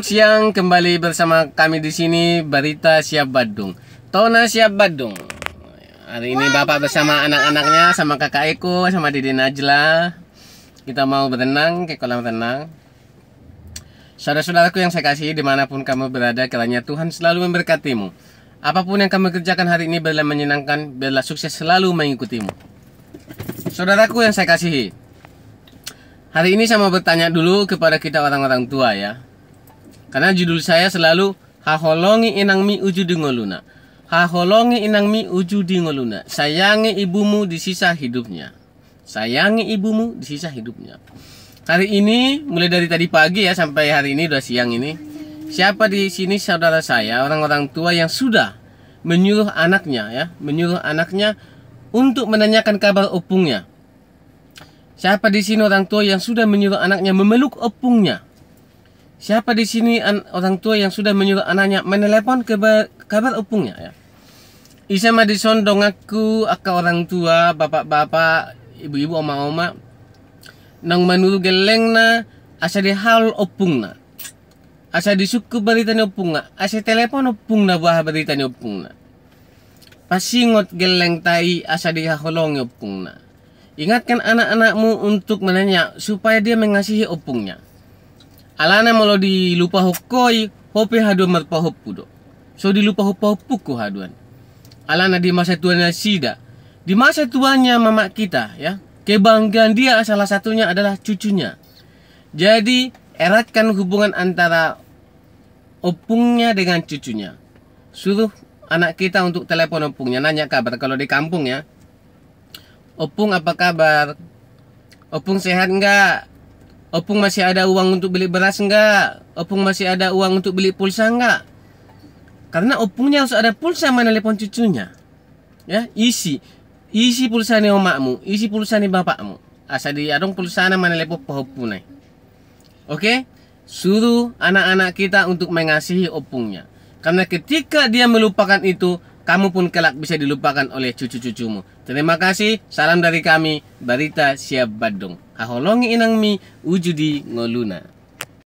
siang kembali bersama kami di sini Barita Siap Badung. Tona Siap Badung. Hari ini Bapak bersama anak-anaknya sama Kakak Eko sama Dede Najla. Kita mau berenang ke kolam renang. Saudara-saudaraku yang saya kasih dimanapun kamu berada kiranya Tuhan selalu memberkatimu. Apapun yang kamu kerjakan hari ini biarlah menyenangkan, biarlah sukses selalu mengikutimu. Saudaraku yang saya kasihi, hari ini saya mau bertanya dulu kepada kita orang-orang tua ya karena judul saya selalu Haholongi inang mi ujudi ngoluna. Haholongi inang mi ujudi ngoluna. Sayangi ibumu di sisa hidupnya. Sayangi ibumu di sisa hidupnya. Hari ini mulai dari tadi pagi ya sampai hari ini udah siang ini. Siapa di sini saudara saya orang-orang tua yang sudah menyuruh anaknya ya, menyuruh anaknya untuk menanyakan kabar opungnya. Siapa di sini orang tua yang sudah menyuruh anaknya memeluk opungnya? Siapa di sini orang tua yang sudah menyuruh anaknya menelepon ke kabar opungnya ya? Isa Madison aku aka orang tua, bapak-bapak, ibu-ibu, oma-oma. Nang manuru geleng na, asa di hal opung na. Asa di suku berita ni opung na. Asa telepon opung na buah berita ni opung na. Pasingot geleng tai asa di haholong opung na. Ingatkan anak-anakmu untuk menanya supaya dia mengasihi opungnya alana malo di lupa hokoi, hope haduan marpa do. so di lupa hopu ko haduan alana di masa tuanya sida di masa tuanya mamak kita ya kebanggaan dia salah satunya adalah cucunya jadi eratkan hubungan antara opungnya dengan cucunya suruh anak kita untuk telepon opungnya nanya kabar kalau di kampung ya opung apa kabar opung sehat enggak? Opung masih ada uang untuk beli beras enggak? Opung masih ada uang untuk beli pulsa enggak? Karena opungnya harus ada pulsa mana telepon cucunya. Ya, isi. Isi pulsa nih omakmu, isi pulsa nih bapakmu. Asa ah, di adong pulsa telepon pohopu pohopune. Oke? Suruh anak-anak kita untuk mengasihi opungnya. Karena ketika dia melupakan itu, kamu pun kelak bisa dilupakan oleh cucu-cucumu. Terima kasih, salam dari kami, Barita Siap Badung. Haholongi inang mi, ujudi ngoluna.